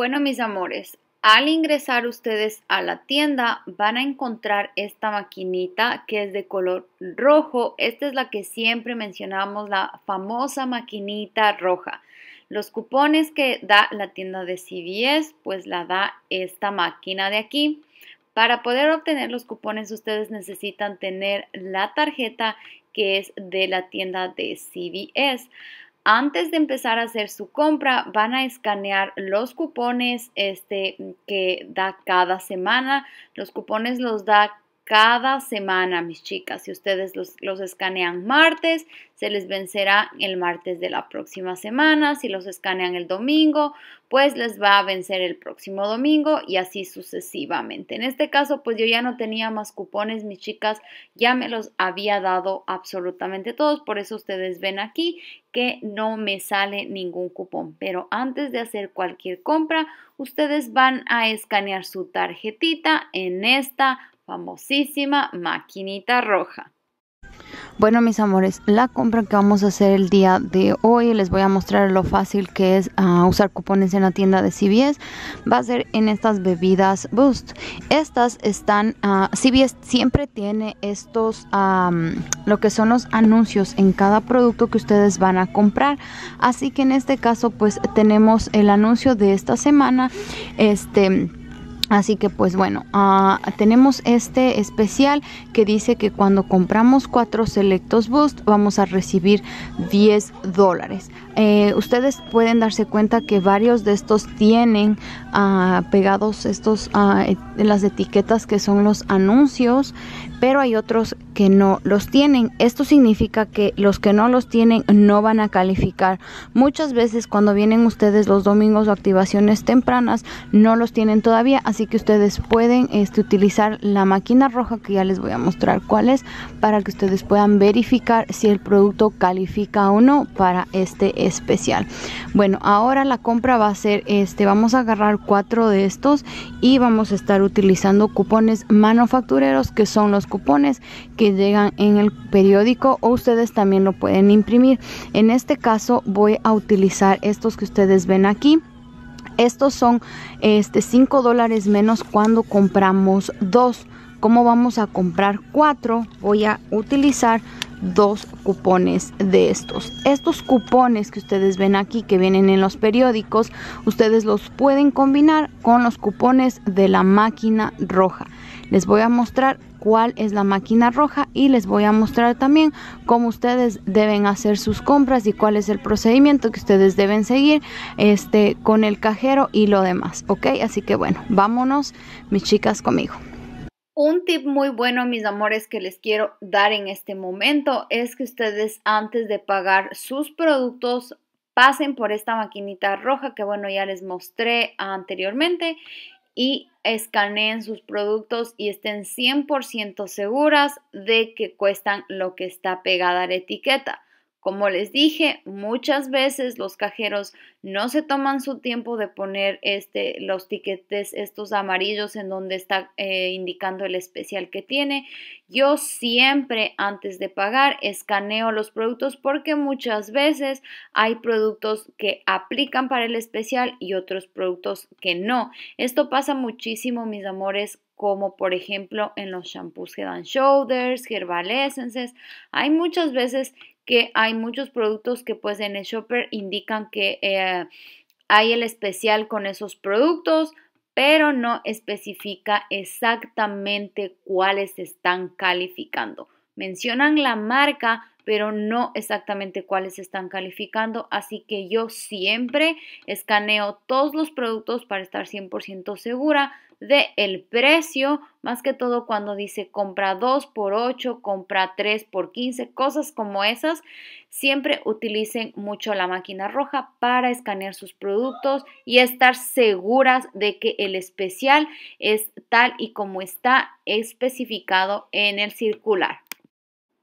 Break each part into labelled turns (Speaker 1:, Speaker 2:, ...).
Speaker 1: Bueno, mis amores, al ingresar ustedes a la tienda van a encontrar esta maquinita que es de color rojo. Esta es la que siempre mencionamos, la famosa maquinita roja. Los cupones que da la tienda de CVS, pues la da esta máquina de aquí. Para poder obtener los cupones ustedes necesitan tener la tarjeta que es de la tienda de CVS. Antes de empezar a hacer su compra, van a escanear los cupones este, que da cada semana. Los cupones los da cada semana, mis chicas. Si ustedes los, escanean martes, se les vencerá el martes de la próxima semana. Si los escanean el domingo, pues les va a vencer el próximo domingo y así sucesivamente. En este caso, pues yo ya no tenía más cupones, mis chicas, ya me los había dado absolutamente todos. Por eso ustedes ven aquí que no me sale ningún cupón. Pero antes de hacer cualquier compra, ustedes van a escanear su tarjetita en esta famosísima maquinita roja. Bueno mis amores, la compra que vamos a hacer el día de hoy les voy a mostrar lo fácil que es ah, usar cupones en la tienda de CVS va a ser en estas bebidas Boost. Estas están, uh, siempre tiene estos, lo que son los anuncios en cada producto que ustedes van a comprar. Así que en este caso pues tenemos el anuncio de esta semana, este Así que pues bueno, ah, tenemos este especial que dice que cuando compramos cuatro selectos boost vamos a recibir 10 dólares. Eh, ustedes pueden darse cuenta que varios de estos tienen ah, pegados estos ah, las etiquetas que son los anuncios, pero hay otros que no los tienen. Esto significa que los que no los tienen no van a calificar. Muchas veces cuando vienen ustedes los domingos o activaciones tempranas no los tienen todavía, así que ustedes pueden este, utilizar la máquina roja que ya les voy a mostrar cuál es para que ustedes puedan verificar si el producto califica o no para este especial. Bueno, ahora la compra va a ser este, vamos a agarrar cuatro de estos y vamos a estar utilizando cupones manufactureros que son los cupones que llegan en el periódico o ustedes también lo pueden imprimir. En este caso voy a utilizar estos que ustedes ven aquí. Estos son este, 5 dólares menos cuando compramos dos. Como vamos a comprar cuatro, voy a utilizar dos cupones de estos. Estos cupones que ustedes ven aquí que vienen en los periódicos, ustedes los pueden combinar con los cupones de la máquina roja. Les voy a mostrar cuál es la máquina roja y les voy a mostrar también cómo ustedes deben hacer sus compras y cuál es el procedimiento que ustedes deben seguir este, con el cajero y lo demás, ¿ok? Así que bueno, vámonos mis chicas conmigo. Un tip muy bueno, mis amores, que les quiero dar en este momento es que ustedes antes de pagar sus productos pasen por esta maquinita roja que bueno ya les mostré anteriormente y escaneen sus productos y estén 100% seguras de que cuestan lo que está pegada a la etiqueta. Como les dije, muchas veces los cajeros no se toman su tiempo de poner este, los tiquetes, estos amarillos en donde está eh, indicando el especial que tiene. Yo siempre antes de pagar escaneo los productos porque muchas veces hay productos que aplican para el especial y otros productos que no. Esto pasa muchísimo, mis amores, como por ejemplo en los shampoos que dan Shoulders, Herbal Hay muchas veces que hay muchos productos que pues en el shopper indican que eh, hay el especial con esos productos, pero no especifica exactamente cuáles están calificando. Mencionan la marca, pero no exactamente cuáles están calificando. Así que yo siempre escaneo todos los productos para estar 100% segura de el precio, más que todo cuando dice compra 2 por 8, compra 3 por 15, cosas como esas, siempre utilicen mucho la máquina roja para escanear sus productos y estar seguras de que el especial es tal y como está especificado en el circular.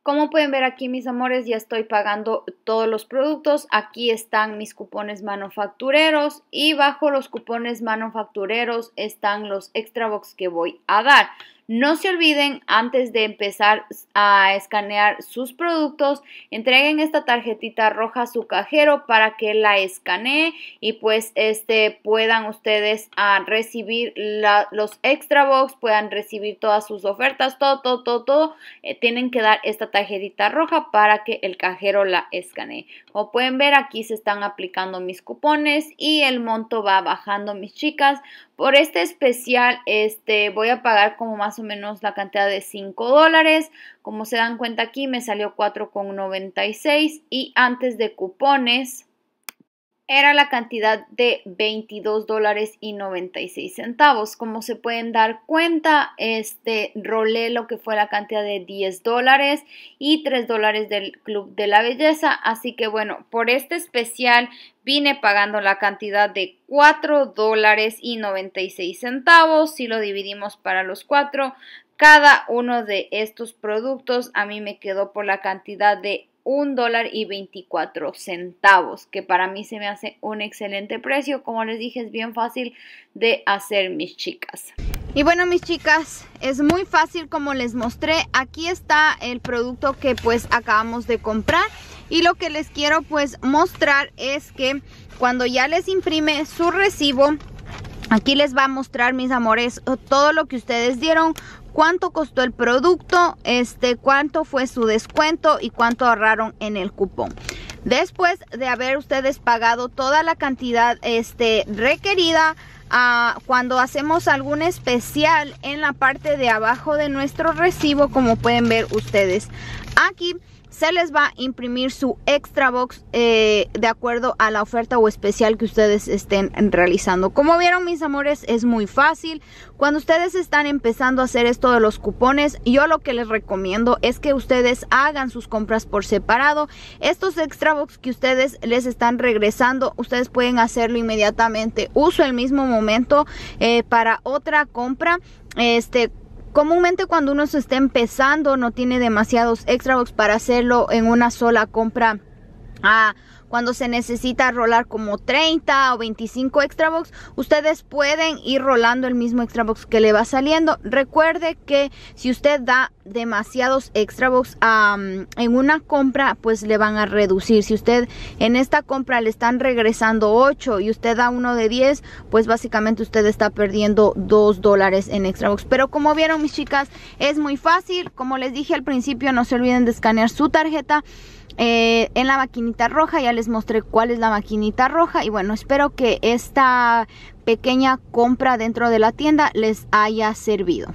Speaker 1: Como pueden ver aquí, mis amores, ya estoy pagando todos los productos. Aquí están mis cupones manufactureros y bajo los cupones manufactureros están los extra box que voy a dar. No se olviden, antes de empezar a escanear sus productos, entreguen esta tarjetita roja a su cajero para que la escanee y pues este, puedan ustedes a ah, recibir los extra box, puedan recibir todas sus ofertas, todo, todo, todo, todo. Eh, tienen que dar esta tarjetita roja para que el cajero la escanee. Como pueden ver, aquí se están aplicando mis cupones y el monto va bajando, mis chicas. Por este especial este, voy a pagar como más o menos la cantidad de 5 dólares. Como se dan cuenta aquí me salió 4,96 y antes de cupones era la cantidad de 22 dólares y 96 centavos. Como se pueden dar cuenta, este rolé lo que fue la cantidad de 10 dólares y 3 dólares del Club de la Belleza. Así que bueno, por este especial vine pagando la cantidad de $4.96. dólares y 96 centavos. Si lo dividimos para los 4, cada uno de estos productos a mí me quedó por la cantidad de 1 dólar y 24 centavos, que para mí se me hace un excelente precio. Como les dije, es bien fácil de hacer, mis chicas. Y bueno, mis chicas, es muy fácil como les mostré. Aquí está el producto que pues acabamos de comprar. Y lo que les quiero pues mostrar es que cuando ya les imprime su recibo, Aquí les va a mostrar, mis amores, todo lo que ustedes dieron, cuánto costó el producto, este, cuánto fue su descuento y cuánto ahorraron en el cupón. Después de haber ustedes pagado toda la cantidad este, requerida, ah, cuando hacemos algún especial en la parte de abajo de nuestro recibo, como pueden ver ustedes aquí, se les va a imprimir su extra box eh, de acuerdo a la oferta o especial que ustedes estén realizando. Como vieron mis amores, es muy fácil. Cuando ustedes están empezando a hacer esto de los cupones, yo lo que les recomiendo es que ustedes hagan sus compras por separado. Estos extra box que ustedes les están regresando, ustedes pueden hacerlo inmediatamente. Uso el mismo momento eh, para otra compra. Este, Comúnmente cuando uno se está empezando no tiene demasiados extra box para hacerlo en una sola compra. Ah, cuando se necesita rolar como 30 o 25 extra box, ustedes pueden ir rolando el mismo extra box que le va saliendo. Recuerde que si usted da demasiados extra box en una compra pues le van a reducir si usted en esta compra le están regresando 8 y usted da uno de 10 pues básicamente usted está perdiendo 2 dólares en extra box pero como vieron mis chicas es muy fácil como les dije al principio no se olviden de escanear su tarjeta eh, en la maquinita roja. Ya les mostré cuál es la maquinita roja. Y bueno, espero que esta pequeña compra dentro de la tienda les haya servido.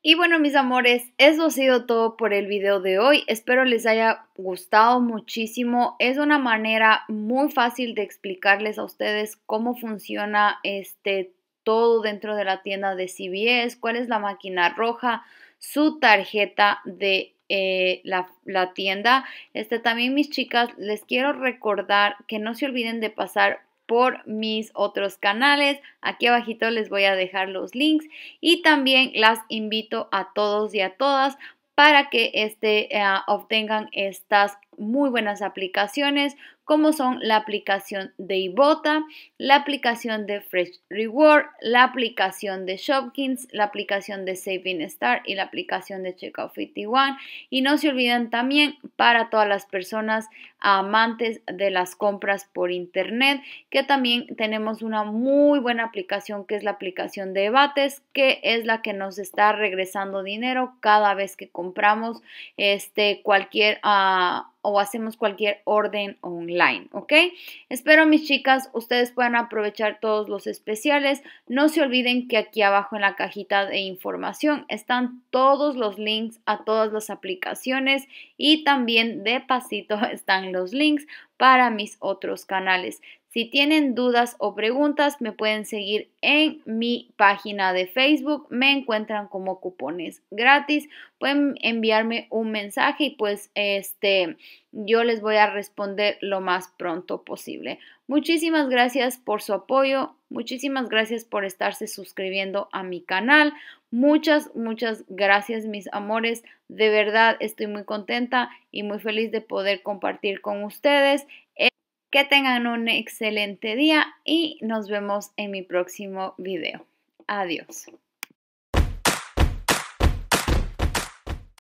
Speaker 1: Y bueno, mis amores, eso ha sido todo por el video de hoy. Espero les haya gustado muchísimo. Es una manera muy fácil de explicarles a ustedes cómo funciona este todo dentro de la tienda de CBS, cuál es la máquina roja, su tarjeta de eh, la, la, tienda. Este, también mis chicas, les quiero recordar que no se olviden de pasar por mis otros canales. Aquí abajito les voy a dejar los links y también las invito a todos y a todas para que este, eh, obtengan estas muy buenas aplicaciones como son la aplicación de Ibota, la aplicación de Fresh Reward, la aplicación de Shopkins, la aplicación de Saving Star y la aplicación de Checkout 51. Y no se olviden también para todas las personas amantes de las compras por internet, que también tenemos una muy buena aplicación que es la aplicación de Ebates, que es la que nos está regresando dinero cada vez que compramos este cualquier ah, o hacemos cualquier orden online. ¿ok? Espero mis chicas, ustedes puedan aprovechar todos los especiales. No se olviden que aquí abajo en la cajita de información están todos los links a todas las aplicaciones y también de pasito están los links para mis otros canales. Si tienen dudas o preguntas, me pueden seguir en mi página de Facebook. Me encuentran como cupones gratis. Pueden enviarme un mensaje y pues este yo les voy a responder lo más pronto posible. Muchísimas gracias por su apoyo. Muchísimas gracias por estarse suscribiendo a mi canal. Muchas, muchas gracias mis amores. De verdad estoy muy contenta y muy feliz de poder compartir con ustedes que tengan un excelente día y nos vemos en mi próximo video. Adiós.